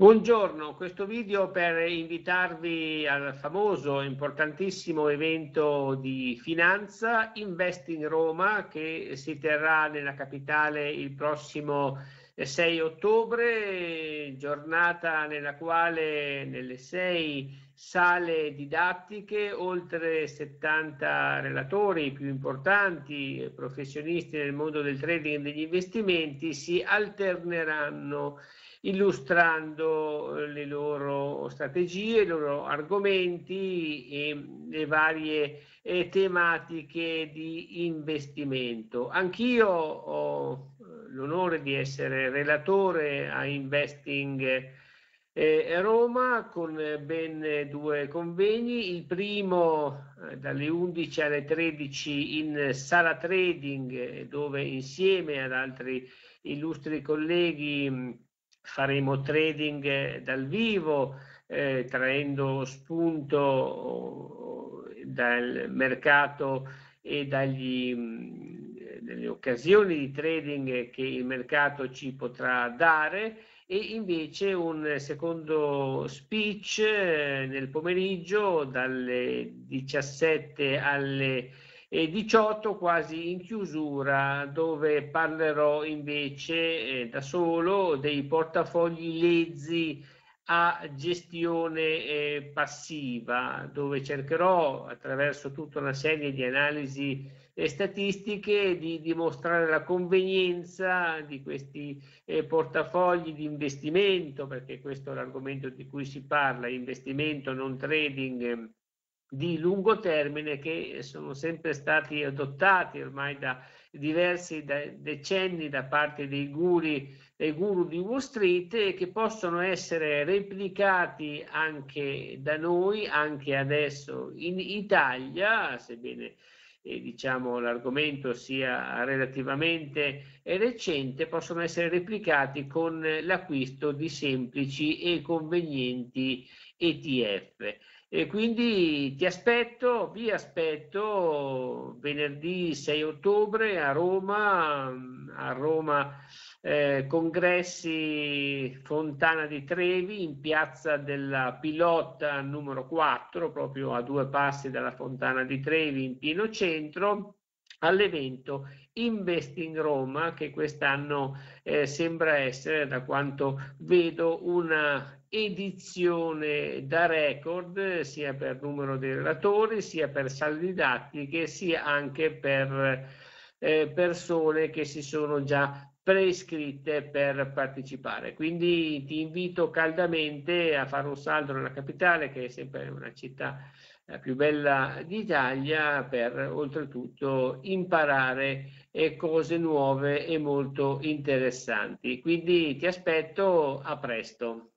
Buongiorno, questo video per invitarvi al famoso e importantissimo evento di finanza Invest in Roma che si terrà nella capitale il prossimo 6 eh, ottobre, giornata nella quale nelle sei sale didattiche oltre 70 relatori più importanti, professionisti nel mondo del trading e degli investimenti si alterneranno illustrando eh, le loro strategie, i loro argomenti e le varie eh, tematiche di investimento. Anch'io ho eh, l'onore di essere relatore a Investing eh, Roma con ben due convegni, il primo eh, dalle 11 alle 13 in sala trading dove insieme ad altri illustri colleghi faremo trading eh, dal vivo, eh, traendo spunto eh, dal mercato e dagli, mm, dalle occasioni di trading che il mercato ci potrà dare e invece un secondo speech eh, nel pomeriggio dalle 17 alle e 18 quasi in chiusura dove parlerò invece eh, da solo dei portafogli lezzi a gestione eh, passiva dove cercherò attraverso tutta una serie di analisi e statistiche di dimostrare la convenienza di questi eh, portafogli di investimento perché questo è l'argomento di cui si parla investimento non trading di lungo termine che sono sempre stati adottati ormai da diversi decenni da parte dei guru, dei guru di Wall Street e che possono essere replicati anche da noi, anche adesso in Italia, sebbene eh, diciamo, l'argomento sia relativamente recente, possono essere replicati con l'acquisto di semplici e convenienti ETF. E quindi ti aspetto, vi aspetto venerdì 6 ottobre a Roma, a Roma eh, congressi Fontana di Trevi in piazza della Pilota numero 4, proprio a due passi dalla Fontana di Trevi in pieno centro all'evento Invest in Roma che quest'anno eh, sembra essere, da quanto vedo, una edizione da record sia per numero dei relatori, sia per sale didattiche, sia anche per eh, persone che si sono già prescritte per partecipare. Quindi ti invito caldamente a fare un saldo nella capitale, che è sempre una città eh, più bella d'Italia, per oltretutto imparare eh, cose nuove e molto interessanti. Quindi ti aspetto a presto.